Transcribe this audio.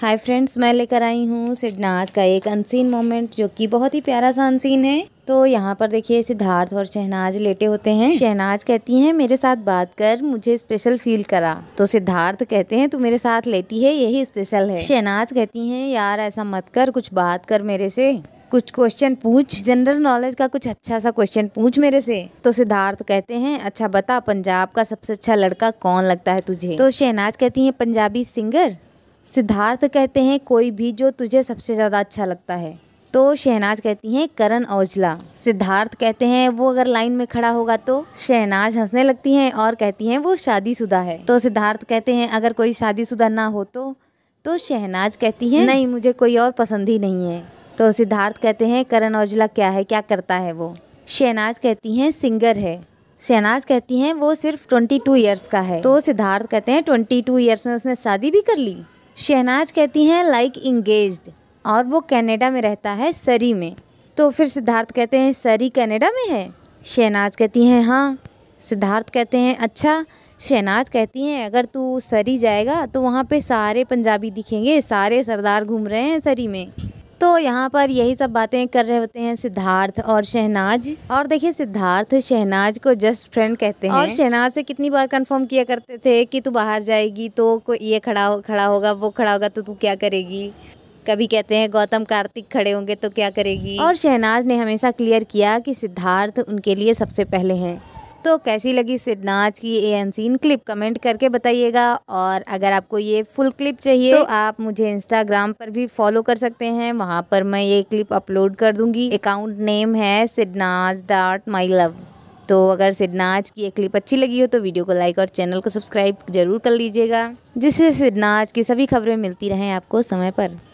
hi friends मैं लेकर आई हूँ सिडनाज का एक अनसीन मोमेंट जो कि बहुत ही प्यारा सा अनसीन है तो यहाँ पर देखिए सिद्धार्थ और शहनाज लेटे होते हैं शहनाज कहती हैं मेरे साथ बात कर मुझे स्पेशल फील करा तो सिद्धार्थ कहते हैं तू मेरे साथ लेटी है यही स्पेशल है शहनाज कहती हैं यार ऐसा मत कर कुछ बात कर मेरे से कुछ क्वेश्चन पूछ जनरल नॉलेज का कुछ अच्छा सा क्वेश्चन पूछ मेरे से तो सिद्धार्थ कहते हैं अच्छा बता पंजाब का सबसे अच्छा लड़का कौन लगता है तुझे तो शहनाज कहती है पंजाबी सिंगर सिद्धार्थ कहते हैं कोई भी जो तुझे सबसे ज़्यादा अच्छा लगता है तो शहनाज कहती हैं करण औजला सिद्धार्थ कहते हैं वो अगर लाइन में खड़ा होगा तो शहनाज हंसने लगती हैं और कहती हैं वो शादीशुदा है तो सिद्धार्थ कहते हैं अगर कोई शादीशुदा ना हो तो तो शहनाज कहती हैं नहीं मुझे कोई और पसंद ही नहीं है तो सिद्धार्थ कहते हैं करण औजला क्या है क्या करता है वो शहनाज कहती हैं सिंगर है शहनाज कहती हैं वो सिर्फ ट्वेंटी टू का है तो सिद्धार्थ कहते हैं ट्वेंटी टू में उसने शादी भी कर ली शहनाज कहती हैं लाइक इंगेज्ड और वो कनाडा में रहता है सरी में तो फिर सिद्धार्थ कहते हैं सरी कनाडा में है शहनाज कहती हैं हाँ सिद्धार्थ कहते हैं अच्छा शहनाज कहती हैं अगर तू सरी जाएगा तो वहाँ पे सारे पंजाबी दिखेंगे सारे सरदार घूम रहे हैं सरी में तो यहाँ पर यही सब बातें कर रहे होते हैं सिद्धार्थ और शहनाज और देखिए सिद्धार्थ शहनाज को जस्ट फ्रेंड कहते हैं और शहनाज से कितनी बार कंफर्म किया करते थे कि तू बाहर जाएगी तो कोई ये खड़ा हो, खड़ा होगा वो खड़ा होगा तो तू क्या करेगी कभी कहते हैं गौतम कार्तिक खड़े होंगे तो क्या करेगी और शहनाज ने हमेशा क्लियर किया कि सिद्धार्थ उनके लिए सबसे पहले हैं तो कैसी लगी सिड की ए अनसीन क्लिप कमेंट करके बताइएगा और अगर आपको ये फुल क्लिप चाहिए तो, तो आप मुझे इंस्टाग्राम पर भी फॉलो कर सकते हैं वहाँ पर मैं ये क्लिप अपलोड कर दूंगी अकाउंट नेम है सिडनाज डाट माई लव तो अगर सिडनाज की ये क्लिप अच्छी लगी हो तो वीडियो को लाइक और चैनल को सब्सक्राइब जरूर कर लीजिएगा जिससे सिडनाज की सभी खबरें मिलती रहें आपको समय पर